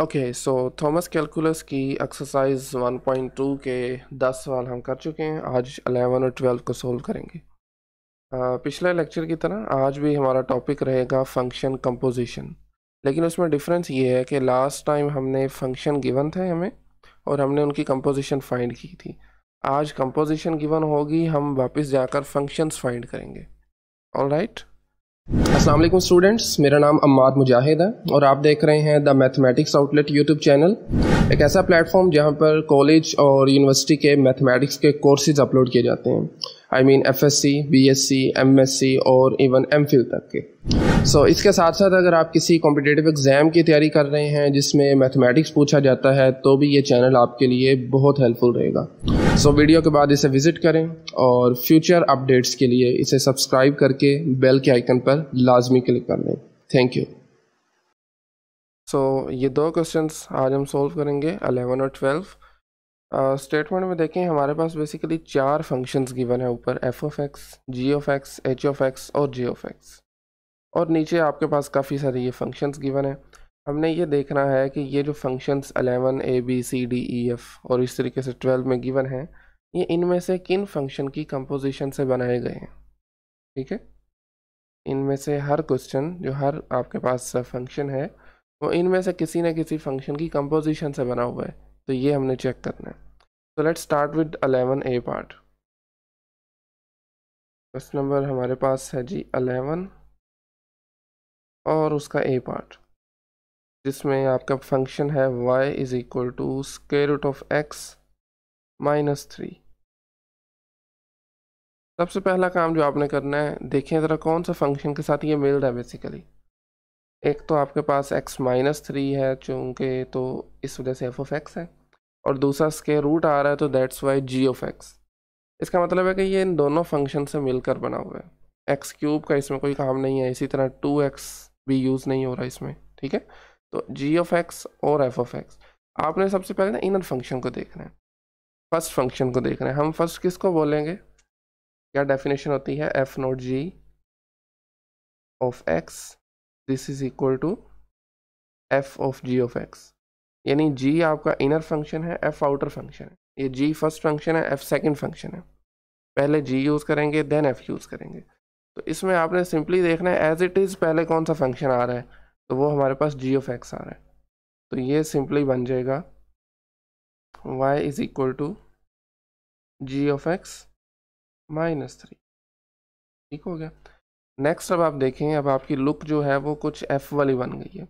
Okay so Thomas calculus की exercise 1.2 के 10 सवाल हम कर चुके हैं आज 11 और 12 को सोल्व करेंगे आ, पिछले लेक्चर की तरह आज भी हमारा टॉपिक रहेगा फंक्शन कंपोजिशन लेकिन उसमें डिफरेंस ये है कि लास्ट टाइम हमने फंक्शन गिवन थे हमें और हमने उनकी कंपोजिशन फाइंड की थी आज कंपोजिशन गिवन होगी हम वापस जाकर फंक्शंस फाइंड करेंगे ऑल राइट right? असलम स्टूडेंट्स मेरा नाम अम्माद मुजाहिद है और आप देख रहे हैं the mathematics outlet YouTube channel एक ऐसा प्लेटफॉर्म जहां पर कॉलेज और यूनिवर्सिटी के मैथमेटिक्स के कोर्सेज अपलोड किए जाते हैं I mean F S C B S C M S C और इवन एम फिल तक के सो so, इसके साथ साथ अगर आप किसी कॉम्पिटेटिव एग्ज़ाम की तैयारी कर रहे हैं जिसमें मैथमेटिक्स पूछा जाता है तो भी ये चैनल आपके लिए बहुत हेल्पफुल रहेगा सो so, वीडियो के बाद इसे विज़िट करें और फ्यूचर अपडेट्स के लिए इसे सब्सक्राइब करके बेल के आइकन पर लाजमी क्लिक कर लें थैंक यू सो ये दो क्वेश्चंस आज हम सॉल्व करेंगे अलेवन और ट्वेल्व स्टेटमेंट uh, में देखें हमारे पास बेसिकली चार फंक्शंस गिवन है ऊपर F of X G of X H of x और जे ऑफ एक्स और नीचे आपके पास काफ़ी सारे ये फंक्शंस गिवन है हमने ये देखना है कि ये जो functions eleven A B C D E F और इस तरीके से ट्वेल्व में गिवन है ये इनमें से किन फंक्शन की कंपोजिशन से बनाए गए हैं ठीक है इनमें से हर क्वेश्चन जो हर आपके पास फंक्शन है वो इनमें से किसी न किसी फंक्शन की कंपोजिशन से बना हुआ है तो ये हमने चेक करना है तो let start with eleven A part first number हमारे पास है जी अलेवन और उसका ए पार्ट जिसमें आपका फंक्शन है y is equal to square root of x minus three सबसे पहला काम जो आपने करना है देखें ज़रा कौन सा फंक्शन के साथ ये मिल रहा है बेसिकली एक तो आपके पास x माइनस थ्री है चूँकि तो इस वजह से एफ ऑफ एक्स है और दूसरा स्केयर रूट आ रहा है तो that's Y ji of x इसका मतलब है कि ये इन दोनों फंक्शन से मिलकर बना हुआ है एक्स क्यूब का इसमें कोई काम नहीं है इसी तरह टू एक्स भी यूज़ नहीं हो रहा इसमें ठीक है तो जी ऑफ एक्स और एफ ऑफ एक्स आपने सबसे पहले ना इनर फंक्शन को देख रहे हैं फर्स्ट फंक्शन को देख रहे हैं हम फर्स्ट किसको बोलेंगे क्या डेफिनेशन होती है F not G of X this is equal to F of ji of x यानी जी आपका इनर फंक्शन है एफ आउटर फंक्शन है ये जी फर्स्ट फंक्शन है एफ सेकंड फंक्शन है पहले जी यूज़ करेंगे देन एफ यूज़ करेंगे तो इसमें आपने सिंपली देखना है एज इट इज़ पहले कौन सा फंक्शन आ रहा है तो वो हमारे पास जी ऑफ एक्स आ रहा है तो ये सिंपली बन जाएगा Y is equal to G of x minus three ठीक हो गया नेक्स्ट अब आप देखें अब आपकी लुक जो है वो कुछ एफ़ वाली बन गई है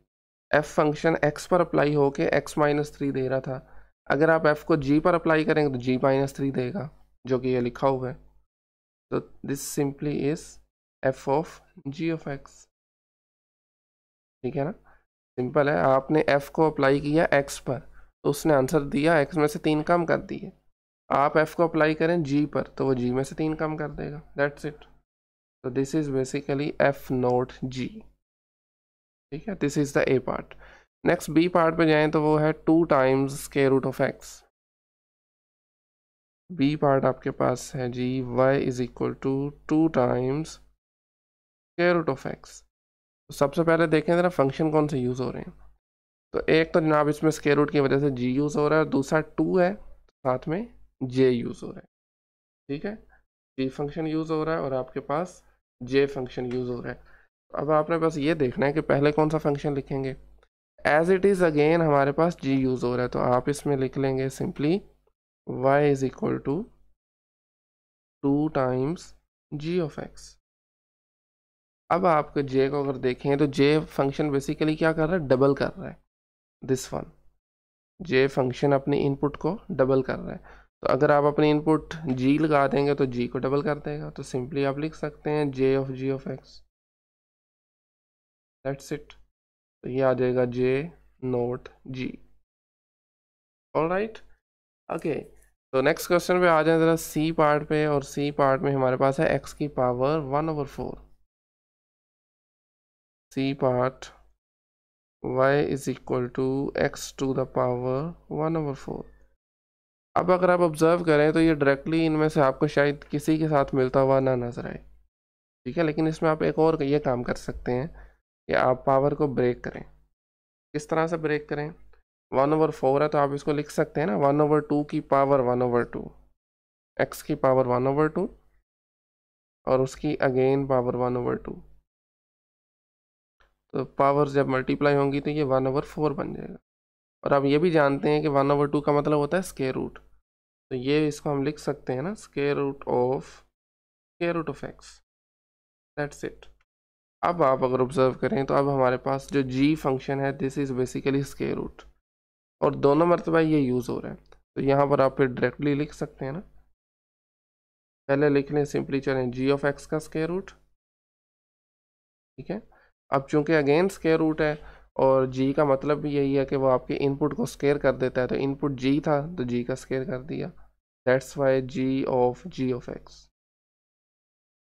एफ़ फंक्शन एक्स पर अप्लाई होके एक्स माइनस थ्री दे रहा था अगर आप एफ़ को जी पर अप्लाई करेंगे तो जी माइनस थ्री देगा जो कि ये लिखा हुआ है तो this simply is F of ji of x ठीक है ना सिंपल है आपने एफ़ को अप्लाई किया एक्स पर तो उसने आंसर दिया एक्स में से तीन कम कर दिए आप एफ़ को अप्लाई करें जी पर तो वो जी में से तीन कम कर देगा दैट्स इट तो this is basically F not G ठीक है this is the A part next B part पे जाएं तो वो है टू टाइम्स के root of X B part आपके पास है G Y is equal to two times के रूट ऑफ एक्स तो सबसे पहले देखें ज़रा फंक्शन कौन से यूज़ हो रहे हैं तो एक तो जनाब इसमें स्केयर रूट की वजह से जी यूज़ हो रहा है और दूसरा टू है साथ में जे यूज़ हो रहा है ठीक है जी फंक्शन यूज़ हो रहा है और आपके पास जे फंक्शन यूज़ हो रहा है अब आपने बस ये देखना है कि पहले कौन सा फंक्शन लिखेंगे एज इट इज़ अगेन हमारे पास जी यूज़ हो रहा है तो आप इसमें लिख लेंगे simply y is equal to two times ji of X अब आप जे को अगर देखें तो जे फंक्शन बेसिकली क्या कर रहा है डबल कर रहा है दिस वन जे फंक्शन अपनी इनपुट को डबल कर रहा है तो अगर आप अपनी इनपुट जी लगा देंगे तो जी को डबल कर देगा तो सिंपली आप लिख सकते हैं J of ji of X that's it तो ये आ जाएगा J not G all right okay तो नेक्स्ट क्वेश्चन पे आ जाए ज़रा सी पार्ट पे और सी पार्ट में हमारे पास है एक्स की power one over four C part y is equal to x to the power one over four अब अगर आप ऑब्ज़र्व करें तो ये डायरेक्टली इनमें से आपको शायद किसी के साथ मिलता हुआ ना नजर आए ठीक है लेकिन इसमें आप एक और ये काम कर सकते हैं कि आप पावर को ब्रेक करें किस तरह से ब्रेक करें वन ओवर फोर है तो आप इसको लिख सकते हैं ना वन ओवर टू की power one over two x की पावर वन ओवर टू और उसकी again power one over two तो पावर जब मल्टीप्लाई होंगी तो ये वन ओवर फोर बन जाएगा और आप ये भी जानते हैं कि वन ओवर टू का मतलब होता है स्केयर रूट तो ये इसको हम लिख सकते हैं ना square root of square root of X that's it अब आप अगर ऑब्ज़र्व करें तो अब हमारे पास जो जी फंक्शन है this is basically square root और दोनों मरतबा ये यूज़ हो रहा है तो यहाँ पर आप फिर डायरेक्टली लिख सकते हैं ना पहले लिख लें सिंपली चलें जी ऑफ एक्स का स्केयर रूट ठीक है अब चूंकि अगेन स्केयर रूट है और जी का मतलब भी यही है कि वो आपके इनपुट को स्केयर कर देता है तो इनपुट जी था तो जी का स्केयर कर दिया that's Y ji of ji of x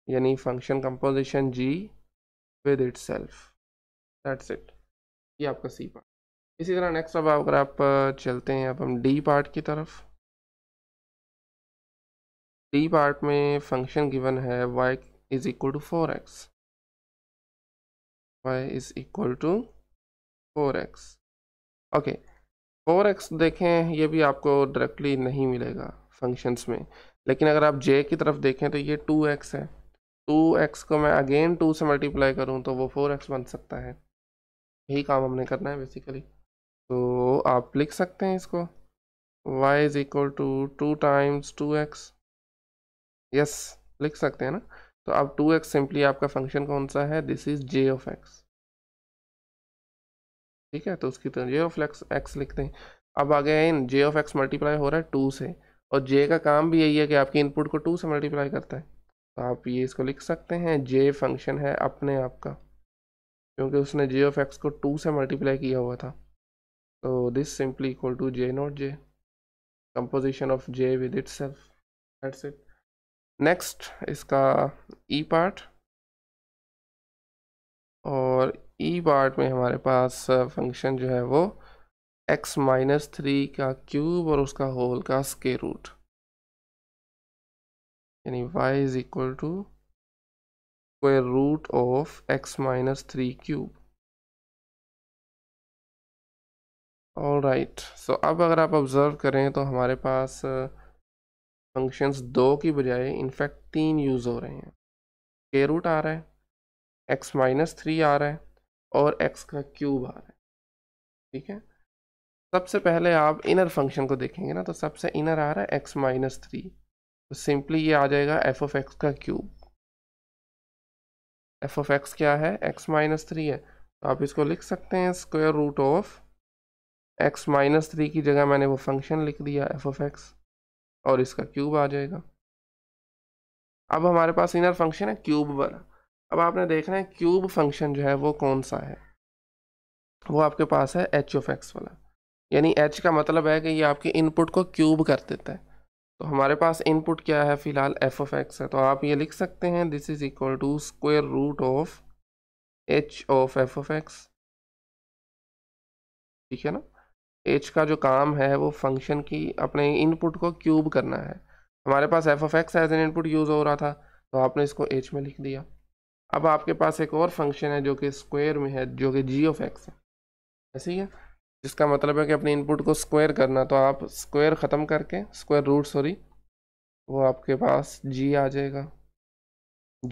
यानी function composition g with itself that's it ये आपका सी पार्ट इसी तरह नेक्स्ट अब अगर आप चलते हैं अब हम डी पार्ट की तरफ डी पार्ट में फंक्शन गिवन है y is equal to four x y is equal to four x okay four x देखें ये भी आपको डायरेक्टली नहीं मिलेगा फंक्शंस में लेकिन अगर आप जे की तरफ देखें तो ये टू एक्स है टू एक्स को मैं अगेन टू से मल्टीप्लाई करूँ तो वो फोर एक्स बन सकता है यही काम हमने करना है बेसिकली तो आप लिख सकते हैं इसको y is equal to two times two x yes लिख सकते हैं ना तो अब टू एक्स सिंपली आपका फंक्शन कौन सा है this is j of x ठीक है तो उसकी तरह जे ऑफ एक्स एक्स लिखते हैं अब again j of x multiply हो रहा है टू से और जे का काम भी यही है कि आपकी इनपुट को टू से मल्टीप्लाई करता है तो आप ये इसको लिख सकते हैं जे फंक्शन है अपने आप का क्योंकि उसने जे ऑफ एक्स को टू से मल्टीप्लाई किया हुआ था तो this simply equal to j not j composition of j with itself that's it next इसका ई e पार्ट और ई e पार्ट में हमारे पास फंक्शन uh, जो है वो एक्स माइनस थ्री का क्यूब और उसका होल का स्के रूट यानी y is equal to square root of x minus three cube all right so अब अगर आप ऑब्ज़र्व करें तो हमारे पास फंक्शंस uh, दो की बजाय इनफैक्ट तीन यूज़ हो रहे हैं के रूट आ रहा है एक्स माइनस थ्री आ रहा है और एक्स का क्यूब आ रहा है ठीक है सबसे पहले आप इनर फंक्शन को देखेंगे ना तो सबसे इनर आ रहा है एक्स माइनस थ्री तो सिंपली ये आ जाएगा एफ ऑफ एक्स का क्यूब एफ ऑफ एक्स क्या है एक्स माइनस थ्री है तो आप इसको लिख सकते हैं square root of x minus three की जगह मैंने वो फंक्शन लिख दिया एफ ऑफ एक्स और इसका क्यूब आ जाएगा अब हमारे पास इनर फंक्शन है क्यूब वाला अब आपने देखना है क्यूब फंक्शन जो है वो कौन सा है वो आपके पास है एच ऑफ एक्स वाला यानी एच का मतलब है कि ये आपके इनपुट को क्यूब कर देता है तो हमारे पास इनपुट क्या है फिलहाल एफ ऑफ एक्स है तो आप ये लिख सकते हैं this is equal to square root of h of f of x ठीक है ना एच का जो काम है वो फंक्शन की अपने इनपुट को क्यूब करना है हमारे पास f of x as an input use हो रहा था तो आपने इसको एच में लिख दिया अब आपके पास एक और फंक्शन है जो कि स्क्वेयर में है जो कि जी ऑफ एक्स है ऐसे ही है जिसका मतलब है कि अपने इनपुट को स्क्वायर करना तो आप स्क्वायर ख़त्म करके स्क्वायर रूट सॉरी वो आपके पास जी आ जाएगा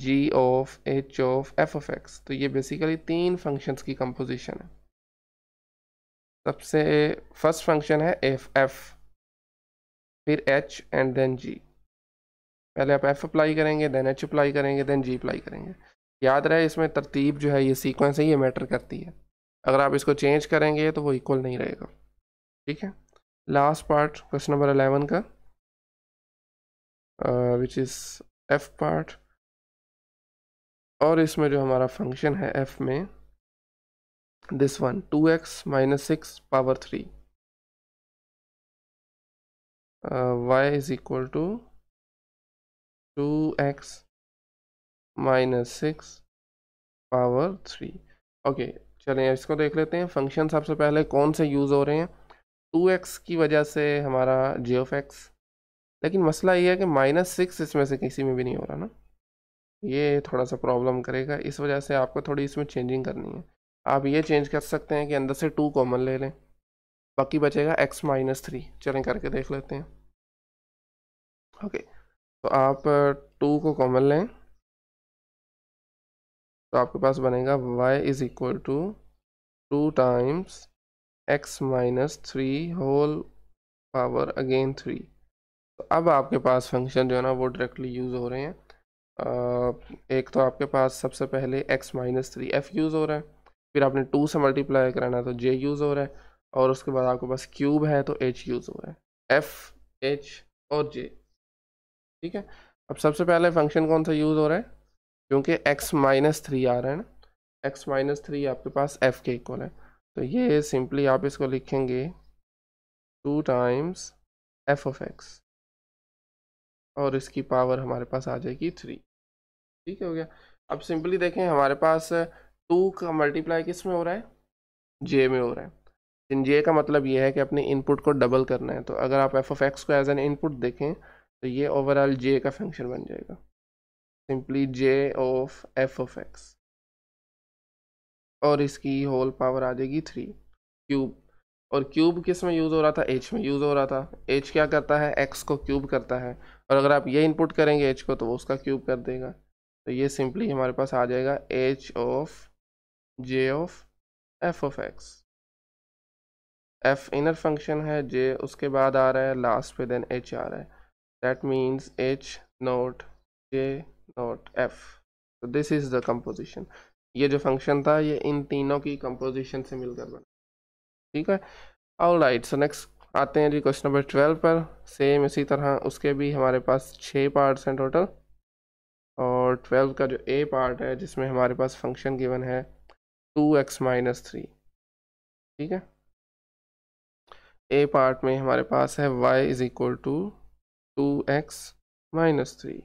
g of h of f of x तो ये बेसिकली तीन फंक्शंस की कंपोजिशन है सबसे फर्स्ट फंक्शन है एफ एफ फिर एच एंड देन जी पहले आप एफ अप्लाई करेंगे देन एच अप्लाई करेंगे देन जी अप्लाई करेंगे याद रहे इसमें तरतीब जो है ये सीक्वेंस है ये मैटर करती है अगर आप इसको चेंज करेंगे तो वो इक्वल नहीं रहेगा ठीक है last part question number eleven का विच इज़ एफ पार्ट और इसमें जो हमारा फंक्शन है एफ में this one two x minus six power three y is equal to two x minus six power three okay चलें इसको देख लेते हैं फंक्शन सबसे पहले कौन से यूज़ हो रहे हैं टू एक्स की वजह से हमारा जे ऑफ एक्स लेकिन मसला ये है कि माइनस सिक्स इसमें से किसी में भी नहीं हो रहा ना ये थोड़ा सा प्रॉब्लम करेगा इस वजह से आपको थोड़ी इसमें चेंजिंग करनी है आप ये चेंज कर सकते हैं कि अंदर से टू कॉमन ले लें बाकी बचेगा एक्स माइनस थ्री चलें करके देख लेते हैं ओके तो आप टू को कॉमन लें तो आपके पास बनेगा y is equal to two times x minus three whole power again three तो अब आपके पास फंक्शन जो है ना वो डायरेक्टली यूज़ हो रहे हैं एक तो आपके पास सबसे पहले x minus three f use हो रहा है फिर आपने टू से मल्टीप्लाई कराना है तो j यूज़ हो रहा है और उसके बाद आपके पास क्यूब है तो h यूज़ हो रहा है f h और j ठीक है अब सबसे पहले फंक्शन कौन सा यूज़ हो रहा है क्योंकि x माइनस थ्री आ रहा है ना x माइनस थ्री आपके पास f के इक्वल है तो ये सिंपली आप इसको लिखेंगे two times f of x और इसकी पावर हमारे पास आ जाएगी थ्री ठीक हो गया अब सिंपली देखें हमारे पास टू का मल्टीप्लाई किस में हो रहा है जे में हो रहा है लेकिन जे का मतलब ये है कि अपने इनपुट को डबल करना है तो अगर आप एफ ऑफ एक्स को एज एन इनपुट देखें तो ये ओवरऑल जे का फंक्शन बन जाएगा simply j of f of x और इसकी होल पावर आ जाएगी थ्री क्यूब और क्यूब किस में यूज़ हो रहा था एच में यूज़ हो रहा था एच क्या करता है एक्स को क्यूब करता है और अगर आप ये इनपुट करेंगे एच को तो वो उसका क्यूब कर देगा तो ये सिंपली हमारे पास आ जाएगा h of j of f of x f inner function है जे उसके बाद आ रहा है लास्ट पे देन एच आ रहा है that means h not j dot f तो दिस इज़ द कम्पोजिशन ये जो फंक्शन था ये इन तीनों की कंपोजिशन से मिलकर बना ठीक है और राइट सो नेक्स्ट आते हैं जी क्वेश्चन नंबर ट्वेल्व पर सेम इसी तरह उसके भी हमारे पास छः पार्ट्स हैं टोटल और ट्वेल्व का जो ए पार्ट है जिसमें हमारे पास फंक्शन गिवन है टू एक्स माइनस थ्री ठीक है ए पार्ट में हमारे पास है y is equal to two x minus three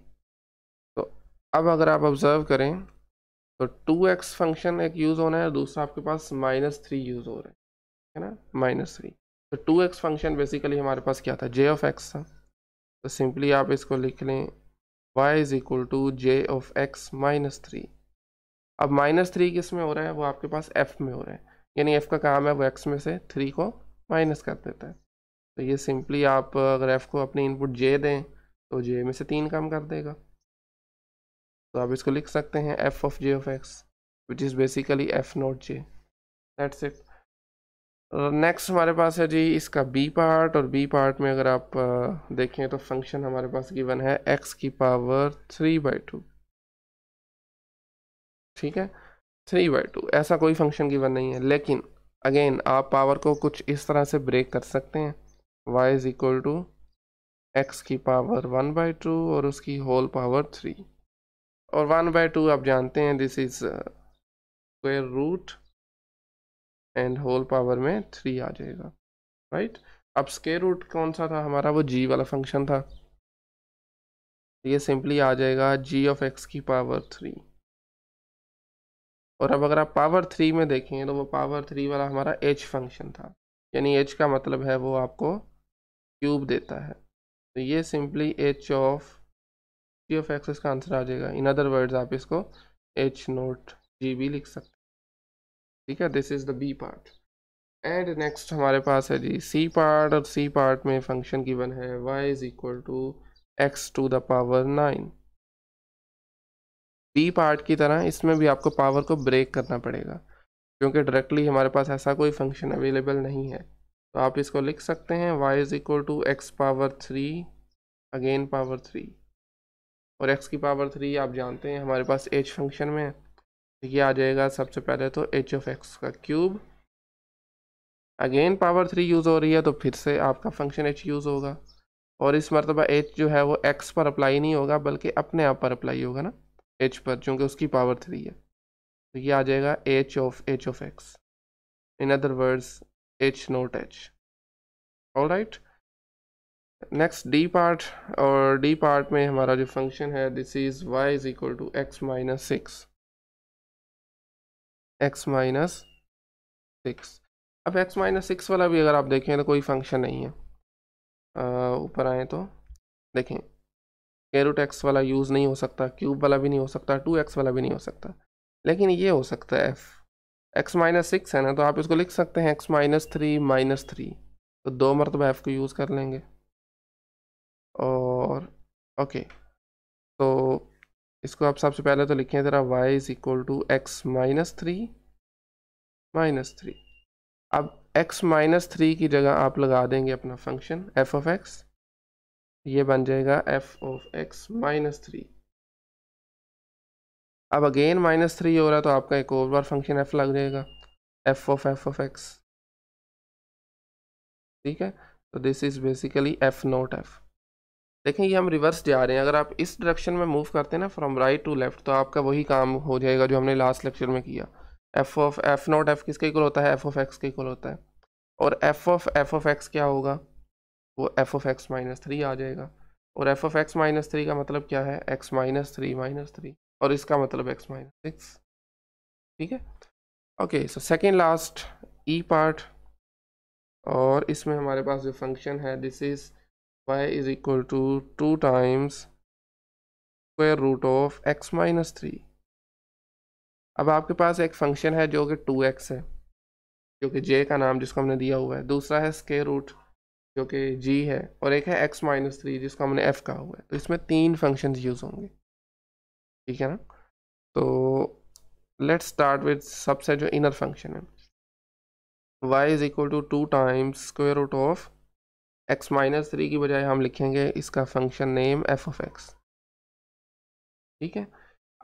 अब अगर आप ऑब्ज़र्व करें तो टू एक्स फंक्शन एक यूज़ होना है और दूसरा आपके पास माइनस थ्री यूज़ हो रहा है है ना माइनस थ्री तो टू एक्स फंक्शन बेसिकली हमारे पास क्या था जे ऑफ एक्स था तो सिंपली आप इसको लिख लें y is equal to j of x minus three अब माइनस थ्री किस में हो रहा है वो आपके पास एफ़ में हो रहा है यानी एफ का काम है वो एक्स में से थ्री को माइनस कर देता है तो ये सिंपली आप अगर एफ़ को अपनी इनपुट जे दें तो जे में से तीन काम कर देगा तो आप इसको लिख सकते हैं f of j of x which is basically f not j that's it next हमारे पास है जी इसका बी पार्ट और बी पार्ट में अगर आप uh, देखें तो फंक्शन हमारे पास गिवन है एक्स की पावर थ्री बाई टू ठीक है थ्री बाई टू ऐसा कोई फंक्शन गिवन नहीं है लेकिन अगेन आप पावर को कुछ इस तरह से ब्रेक कर सकते हैं y is equal to x की पावर वन बाई टू और उसकी होल पावर थ्री और वन बाय टू आप जानते हैं this is square root and whole power में थ्री आ जाएगा राइट अब स्केयर रूट कौन सा था हमारा वो जी वाला फंक्शन था ये सिंपली आ जाएगा जी ऑफ एक्स की पावर थ्री और अब अगर आप पावर थ्री में देखें तो वो पावर थ्री वाला हमारा एच फंक्शन था यानी एच का मतलब है वो आपको क्यूब देता है तो ये simply h of ji of x इसका आंसर आ जाएगा इन अदर वर्ड्स आप इसको एच नोट जी भी लिख सकते हैं ठीक है this is the b part and next हमारे पास है जी सी पार्ट और सी पार्ट में फंक्शन गिवन है y is equal to x to the power nine b part की तरह इसमें भी आपको पावर को ब्रेक करना पड़ेगा क्योंकि डायरेक्टली हमारे पास ऐसा कोई फंक्शन अवेलेबल नहीं है तो आप इसको लिख सकते हैं y is equal to x power three again power three और एक्स की पावर थ्री आप जानते हैं हमारे पास एच फंक्शन में तो ये आ जाएगा सबसे पहले तो एच ऑफ एक्स का cube again power three use हो रही है तो फिर से आपका फंक्शन एच यूज़ होगा और इस मरतबा एच जो है वो एक्स पर अप्लाई नहीं होगा बल्कि अपने आप पर अप्लाई होगा ना एच पर चूँकि उसकी पावर थ्री है तो ये आ जाएगा h of h of x in other words h not h all right next d part और डी पार्ट में हमारा जो फंक्शन है this is y is equal to x minus six x minus six अब x minus six वाला भी अगर आप देखें तो कोई फंक्शन नहीं है ऊपर आए तो देखें कैरूट एक्स वाला यूज़ नहीं हो सकता क्यूब वाला भी नहीं हो सकता टू एक्स वाला भी नहीं हो सकता लेकिन ये हो सकता है एफ एक्स माइनस सिक्स है ना तो आप इसको लिख सकते हैं x minus three minus three तो दो मरतबा एफ़ को यूज़ कर लेंगे और ओके तो इसको आप सबसे पहले तो लिखें ज़रा y is equal to x minus three minus three अब x माइनस थ्री की जगह आप लगा देंगे अपना फंक्शन एफ ऑफ एक्स ये बन जाएगा f of x minus three अब अगेन माइनस थ्री हो रहा है तो आपका एक और बार फंक्शन एफ लग जाएगा f of f of x ठीक है तो this is basically f not f देखें ये हम रिवर्स जा रहे हैं अगर आप इस डायरेक्शन में मूव करते हैं ना फ्रॉम राइट टू लेफ़्ट तो आपका वही काम हो जाएगा जो हमने लास्ट लेक्चर में किया f of f not f किसके इक्वल होता है एफ ऑफ एक्स के इक्वल होता है और F of f of x क्या होगा वो f of x minus three आ जाएगा और F of x minus three का मतलब क्या है x minus three minus three और इसका मतलब एक्स माइनस सिक्स ठीक है okay so second last e part और इसमें हमारे पास जो फंक्शन है this is y is equal to 2 times square root of x minus three अब आपके पास एक फंक्शन है जो कि 2x है जो कि j का नाम जिसको हमने दिया हुआ है दूसरा है स्केयर रूट जो कि g है और एक है x माइनस थ्री जिसको हमने f कहा हुआ है तो इसमें तीन फंक्शन यूज़ होंगे ठीक है ना तो लेट्स स्टार्ट विद सबसे जो इनर फंक्शन है y is equal to two times square root of x minus three की बजाय हम लिखेंगे इसका function name f of x ठीक है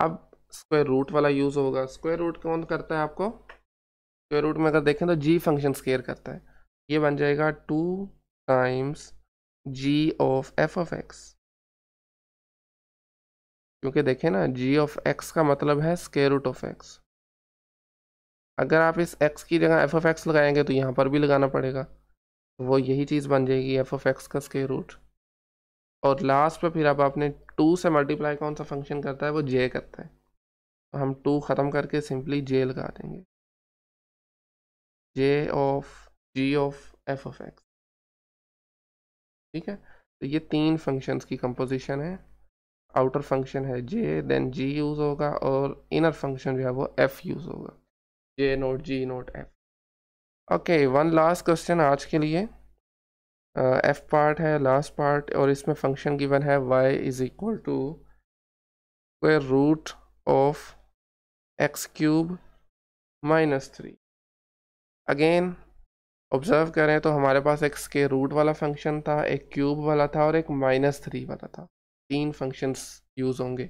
अब स्क्वायर रूट वाला यूज़ होगा स्क्वायर रूट कौन करता है आपको स्क्वायर रूट में अगर देखें तो जी फंक्शन स्केयर करता है ये बन जाएगा two times ji of f of x क्योंकि देखें ना जी ऑफ एक्स का मतलब है स्केयर रूट ऑफ एक्स अगर आप इस एक्स की जगह एफ ऑफ एक्स लगाएंगे तो यहाँ पर भी लगाना पड़ेगा वो यही चीज़ बन जाएगी एफ ऑफ एक्स का स्केयर रूट और लास्ट पर फिर अब आपने टू से मल्टीप्लाई कौन सा फंक्शन करता है वो जे करता है तो हम टू ख़त्म करके सिंपली जे लगा देंगे j of ji of f of x ठीक है तो ये तीन फंक्शंस की कंपोजिशन है आउटर फंक्शन है जे देन जी यूज़ होगा और इनर फंक्शन जो है वो एफ़ यूज़ होगा j not g not f okay one last question आज के लिए एफ uh, पार्ट है लास्ट पार्ट और इसमें फंक्शन गिवन है y is equal to square root of x cube minus three again observe करें तो हमारे पास एक के रूट वाला फंक्शन था एक क्यूब वाला था और एक माइनस थ्री वाला था तीन फंक्शंस यूज़ होंगे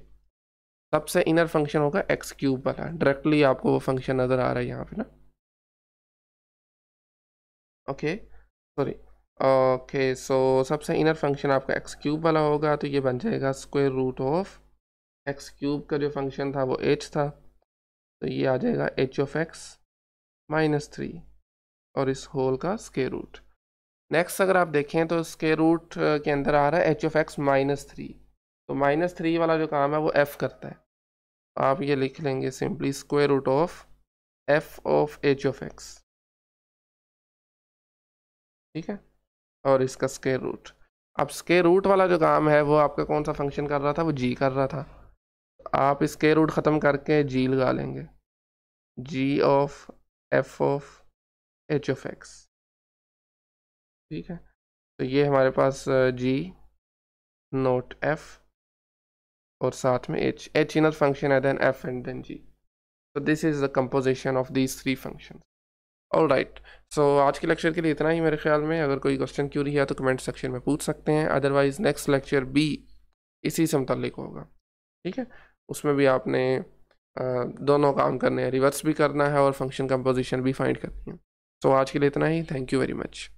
सबसे इनर फंक्शन होगा एक्स क्यूब वाला डायरेक्टली आपको वो फंक्शन नज़र आ रहा है यहाँ पे ना okay okay, sorry okay so सबसे इनर फंक्शन आपका एक्स क्यूब वाला होगा तो ये बन जाएगा square root of x cube का जो फंक्शन था वो एच था तो ये आ जाएगा h of x minus three और इस होल का स्केयर रूट नेक्स्ट अगर आप देखें तो स्केयर रूट के अंदर आ रहा है h of x minus three तो माइनस थ्री वाला जो काम है वो एफ़ करता है आप ये लिख लेंगे simply square root of f of h of x ठीक है और इसका स्केयर रूट अब स्केयर रूट वाला जो काम है वो आपका कौन सा फंक्शन कर रहा था वो जी कर रहा था आप स्केयर रूट ख़त्म करके जी लगा लेंगे g of f of h of x ठीक है तो ये हमारे पास जी नोट एफ और साथ में एच एच इनर फंक्शन है then F and then G तो this is the composition of these three function all right so so, आज के लेक्चर के लिए इतना ही मेरे ख्याल में अगर कोई क्वेश्चन क्यों नहीं है तो कमेंट सेक्शन में पूछ सकते हैं अदरवाइज़ नेक्स्ट लेक्चर बी इसी से मुतलिक होगा ठीक है उसमें भी आपने दोनों काम करने हैं रिवर्स भी करना है और फंक्शन कंपोजिशन भी फाइंड करनी है सो so, आज के लिए इतना ही थैंक यू वेरी मच